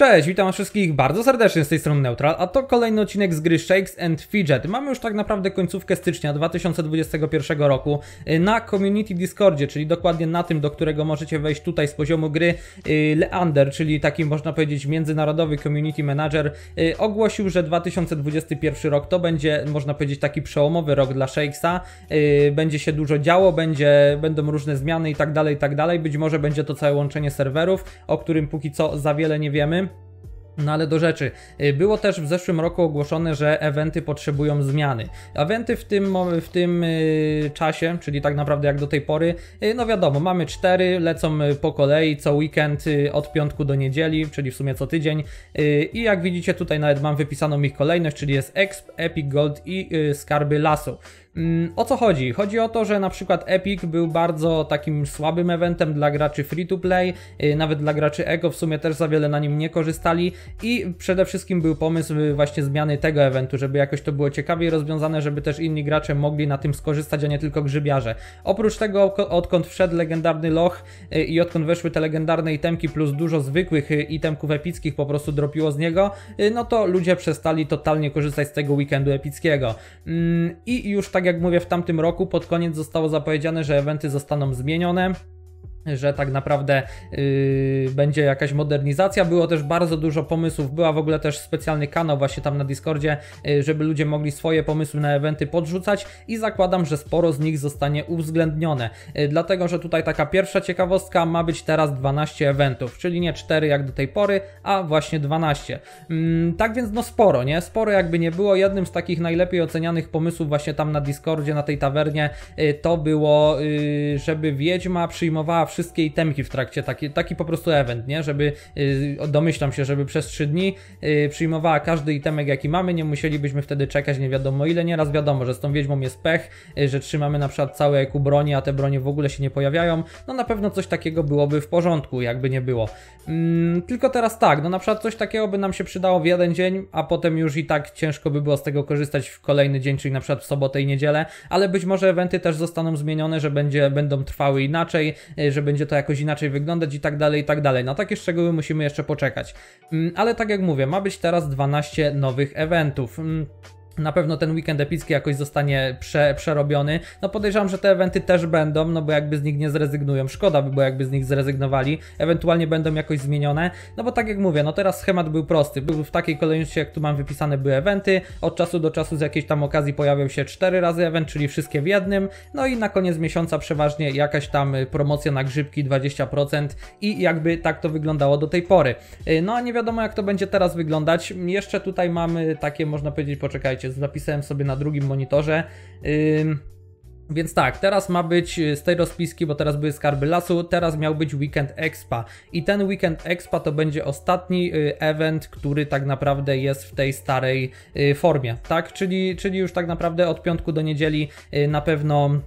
Cześć, witam wszystkich bardzo serdecznie z tej strony Neutral, a to kolejny odcinek z gry Shakes and Fidget. Mamy już tak naprawdę końcówkę stycznia 2021 roku y, na Community Discordzie, czyli dokładnie na tym, do którego możecie wejść tutaj z poziomu gry. Y, Leander, czyli taki można powiedzieć międzynarodowy community manager, y, ogłosił, że 2021 rok to będzie, można powiedzieć, taki przełomowy rok dla Shakesa. Będzie się dużo działo, będzie, będą różne zmiany i tak dalej, i tak dalej. Być może będzie to całe łączenie serwerów, o którym póki co za wiele nie wiemy. No ale do rzeczy. Y, było też w zeszłym roku ogłoszone, że eventy potrzebują zmiany. Eventy w tym, w tym y, czasie, czyli tak naprawdę jak do tej pory, y, no wiadomo, mamy cztery, lecą po kolei co weekend od piątku do niedzieli, czyli w sumie co tydzień. I jak widzicie tutaj nawet mam wypisaną ich kolejność, czyli jest Exp, Epic Gold i Skarby Lasu Mm, o co chodzi? Chodzi o to, że na przykład Epic był bardzo takim słabym eventem dla graczy free to play, y, nawet dla graczy ego w sumie też za wiele na nim nie korzystali i przede wszystkim był pomysł y, właśnie zmiany tego eventu, żeby jakoś to było ciekawiej rozwiązane, żeby też inni gracze mogli na tym skorzystać, a nie tylko grzybiarze. Oprócz tego odkąd wszedł legendarny loch y, i odkąd weszły te legendarne itemki plus dużo zwykłych itemków epickich po prostu dropiło z niego, no to ludzie przestali totalnie korzystać z tego weekendu epickiego. Mm, I już tak tak jak mówię, w tamtym roku pod koniec zostało zapowiedziane, że eventy zostaną zmienione że tak naprawdę yy, będzie jakaś modernizacja. Było też bardzo dużo pomysłów, była w ogóle też specjalny kanał właśnie tam na Discordzie, yy, żeby ludzie mogli swoje pomysły na eventy podrzucać i zakładam, że sporo z nich zostanie uwzględnione. Yy, dlatego, że tutaj taka pierwsza ciekawostka ma być teraz 12 eventów, czyli nie 4 jak do tej pory, a właśnie 12. Mm, tak więc no sporo, nie? Sporo jakby nie było. Jednym z takich najlepiej ocenianych pomysłów właśnie tam na Discordzie, na tej tawernie yy, to było, yy, żeby Wiedźma przyjmowała wszystkie itemki w trakcie, taki, taki po prostu event, nie? Żeby, y, domyślam się, żeby przez 3 dni y, przyjmowała każdy itemek jaki mamy, nie musielibyśmy wtedy czekać nie wiadomo ile, nieraz wiadomo, że z tą wiedźmą jest pech, y, że trzymamy na przykład całe eku broni, a te bronie w ogóle się nie pojawiają, no na pewno coś takiego byłoby w porządku, jakby nie było. Mm, tylko teraz tak, no na przykład coś takiego by nam się przydało w jeden dzień, a potem już i tak ciężko by było z tego korzystać w kolejny dzień, czyli na przykład w sobotę i niedzielę, ale być może eventy też zostaną zmienione, że będzie, będą trwały inaczej, że że będzie to jakoś inaczej wyglądać i tak dalej, i tak dalej. Na takie szczegóły musimy jeszcze poczekać. Mm, ale tak jak mówię, ma być teraz 12 nowych eventów. Mm, na pewno ten weekend epicki jakoś zostanie prze, przerobiony. No podejrzewam, że te eventy też będą, no bo jakby z nich nie zrezygnują. Szkoda by było, jakby z nich zrezygnowali. Ewentualnie będą jakoś zmienione. No bo tak jak mówię, no teraz schemat był prosty. Był w takiej kolejności, jak tu mam wypisane, były eventy. Od czasu do czasu z jakiejś tam okazji pojawiał się cztery razy event, czyli wszystkie w jednym. No i na koniec miesiąca przeważnie jakaś tam y, promocja na grzybki 20% i jakby tak to wyglądało do tej pory. Y, no a nie wiadomo, jak to będzie teraz wyglądać. Jeszcze tutaj mamy takie, można powiedzieć, poczekajcie, zapisałem sobie na drugim monitorze. Więc tak, teraz ma być y, z tej rozpiski, bo teraz były skarby lasu, teraz miał być Weekend Expa. I ten Weekend Expa to będzie ostatni y, event, który tak naprawdę jest w tej starej y, formie, tak? Czyli, czyli już tak naprawdę od piątku do niedzieli na pewno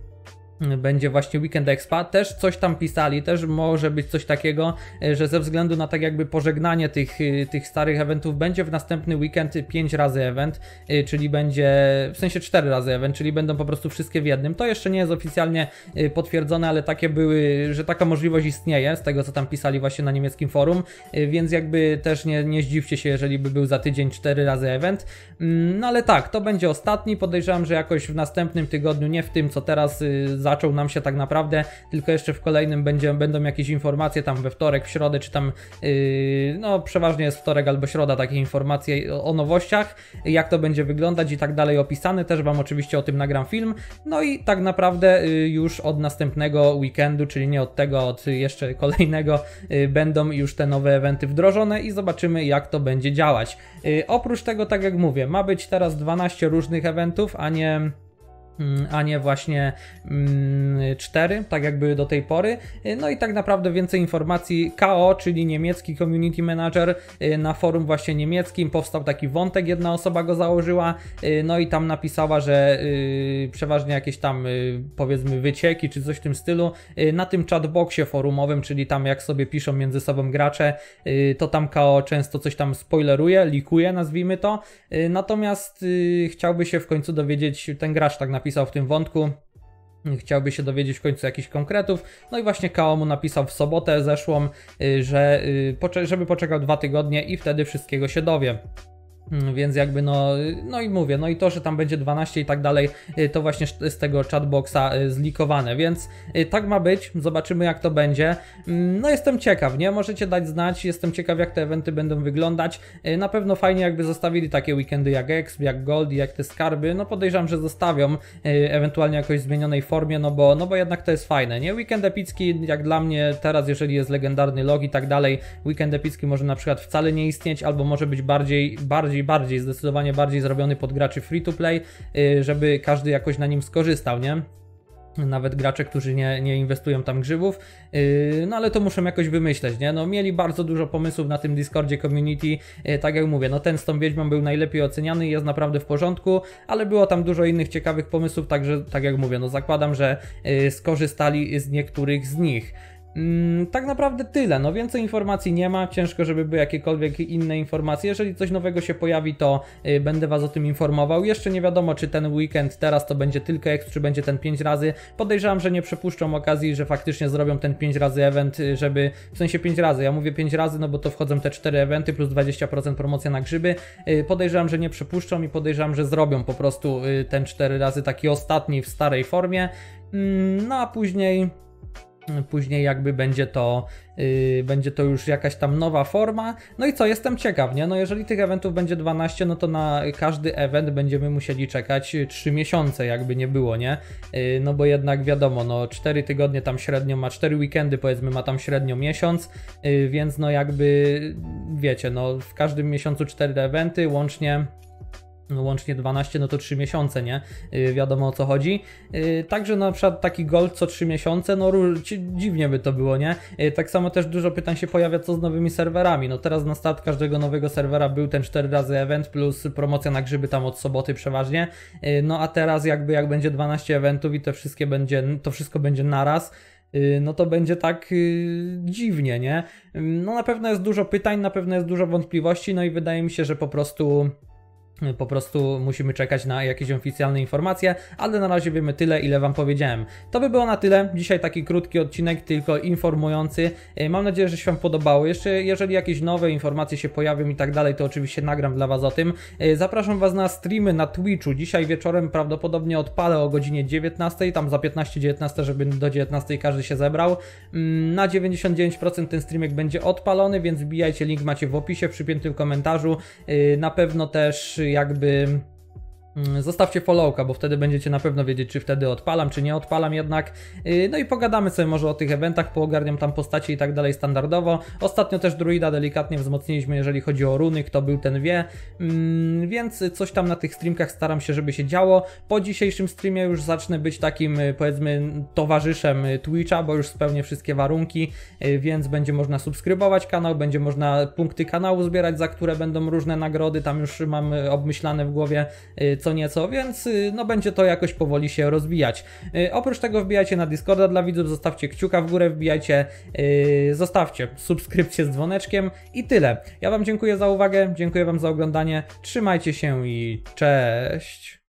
będzie właśnie Weekend Expo. też coś tam pisali, też może być coś takiego, e, że ze względu na tak jakby pożegnanie tych, e, tych starych eventów będzie w następny weekend 5 razy event, e, czyli będzie w sensie 4 razy event, czyli będą po prostu wszystkie w jednym. To jeszcze nie jest oficjalnie potwierdzone, ale takie były, że taka możliwość istnieje z tego co tam pisali właśnie na niemieckim forum, więc jakby też nie, nie zdziwcie się, jeżeli by był za tydzień 4 razy event. Mm, no ale tak, to będzie ostatni, podejrzewam, że jakoś w następnym tygodniu, nie w tym co teraz zaczął nam się tak naprawdę, tylko jeszcze w kolejnym będzie, będą jakieś informacje tam we wtorek, w środę, czy tam, yy, no przeważnie jest wtorek albo środa, takie informacje o, o nowościach, jak to będzie wyglądać i tak dalej opisane, też Wam oczywiście o tym nagram film, no i tak naprawdę yy, już od następnego weekendu, czyli nie od tego, od jeszcze kolejnego, yy, będą już te nowe eventy wdrożone i zobaczymy jak to będzie działać. Yy, oprócz tego, tak jak mówię, ma być teraz 12 różnych eventów, a nie a nie właśnie 4, mm, tak jak były do tej pory. No i tak naprawdę więcej informacji KO, czyli niemiecki community manager y, na forum właśnie niemieckim powstał taki wątek, jedna osoba go założyła, y, no i tam napisała, że y, przeważnie jakieś tam powiedzmy wycieki czy coś w tym stylu na tym chatboxie forumowym, czyli tam jak sobie piszą między sobą gracze, to tam KO często coś tam spoileruje, likuje nazwijmy to. Natomiast chciałby się w końcu dowiedzieć ten gracz tak naprawdę napisał w tym wątku. Chciałby się dowiedzieć w końcu jakichś konkretów. No i właśnie Kao mu napisał w sobotę zeszłą, y, że y, żeby poczekał dwa tygodnie i wtedy wszystkiego się dowie. Mm, więc jakby no, no i mówię, no i to, że tam będzie 12 i tak dalej, y, to właśnie z tego chatboxa y, zlikowane, więc y, tak ma być, zobaczymy jak to będzie. Mm, no jestem ciekaw, nie? Możecie dać znać, jestem ciekaw jak te eventy będą wyglądać. Na pewno fajnie jakby zostawili takie weekendy jak Exp, jak Gold, i jak te skarby, no podejrzewam, że zostawią ewentualnie jakoś zmienionej formie, no bo, no bo jednak to jest fajne, nie? Weekend epicki jak dla mnie teraz, jeżeli jest legendarny log i tak dalej, weekend epicki może na przykład wcale nie istnieć, albo może być bardziej, bardziej bardziej, bardziej, zdecydowanie bardziej zrobiony pod graczy free to play, y, żeby każdy jakoś na nim skorzystał, nie? nawet gracze, którzy nie, nie inwestują tam grzybów, yy, no ale to muszą jakoś wymyśleć, nie? No mieli bardzo dużo pomysłów na tym Discordzie community, yy, tak jak mówię, no ten z tą wiedźmą był najlepiej oceniany i jest naprawdę w porządku, ale było tam dużo innych ciekawych pomysłów, także tak jak mówię, no zakładam, że yy, skorzystali z niektórych z nich. Mm, tak naprawdę tyle, no więcej informacji nie ma, ciężko żeby były jakiekolwiek inne informacje, jeżeli coś nowego się pojawi to y, będę Was o tym informował, jeszcze nie wiadomo czy ten weekend teraz to będzie tylko X, czy będzie ten 5 razy, podejrzewam, że nie przepuszczą okazji, że faktycznie zrobią ten 5 razy event, y, żeby, w sensie 5 razy, ja mówię 5 razy, no bo to wchodzą te 4 eventy plus 20% promocja na grzyby, y, podejrzewam, że nie przepuszczą i podejrzewam, że zrobią po prostu ten 4 razy taki ostatni w starej formie, mm, no a później Później jakby będzie to, yy, będzie to już jakaś tam nowa forma. No i co, jestem ciekaw, nie? No jeżeli tych eventów będzie 12, no to na każdy event będziemy musieli czekać 3 y, miesiące, jakby nie było, nie? Yy, no bo jednak wiadomo, no 4 tygodnie tam średnio ma, 4 weekendy powiedzmy ma tam średnio miesiąc, yy, więc no jakby wiecie, no w każdym miesiącu 4 eventy, łącznie łącznie 12, no to 3 miesiące, nie? Yy, wiadomo o co chodzi. Yy, także na przykład taki gol co 3 miesiące, no dziwnie by to było, nie? Yy, tak samo też dużo pytań się pojawia, co z nowymi serwerami. No teraz na start każdego nowego serwera był ten 4 razy event plus promocja na grzyby tam od soboty przeważnie. Y, no a teraz jakby jak będzie 12 eventów i to wszystkie będzie, to wszystko będzie naraz, y, no to będzie tak yy, dziwnie, nie? Y, no na pewno jest dużo pytań, na pewno jest dużo wątpliwości, no i wydaje mi się, że po prostu po prostu musimy czekać na jakieś oficjalne informacje, ale na razie wiemy tyle, ile Wam powiedziałem. To by było na tyle. Dzisiaj taki krótki odcinek, tylko informujący. E, mam nadzieję, że się Wam podobało. Jeszcze jeżeli jakieś nowe informacje się pojawią i tak dalej, to oczywiście nagram dla Was o tym. E, zapraszam Was na streamy na Twitchu. Dzisiaj wieczorem prawdopodobnie odpalę o godzinie 19, tam za 15-19, żeby do 19 każdy się zebrał. Mm, na 99% ten streamek będzie odpalony, więc wbijajcie link, macie w opisie, przypiętym komentarzu. E, na pewno też jakby Mm, zostawcie followka, bo wtedy będziecie na pewno wiedzieć, czy wtedy odpalam, czy nie odpalam jednak. Y, no i pogadamy sobie może o tych eventach, poogarniam tam postacie i tak dalej standardowo. Ostatnio też druida delikatnie wzmocniliśmy, jeżeli chodzi o runy, kto był ten wie. Mm, więc coś tam na tych streamkach staram się, żeby się działo. Po dzisiejszym streamie już zacznę być takim y, powiedzmy towarzyszem y, Twitcha, bo już spełnię wszystkie warunki, więc będzie można subskrybować kanał, będzie można punkty kanału zbierać, za które będą różne nagrody. Tam już mam obmyślane w głowie co nieco, więc y, no będzie to jakoś powoli się rozbijać. Y, oprócz tego wbijajcie na Discorda dla widzów, zostawcie kciuka w górę, wbijajcie, y, zostawcie subskrypcję z dzwoneczkiem i tyle. Ja Wam dziękuję za uwagę, dziękuję Wam za oglądanie, trzymajcie się i cześć!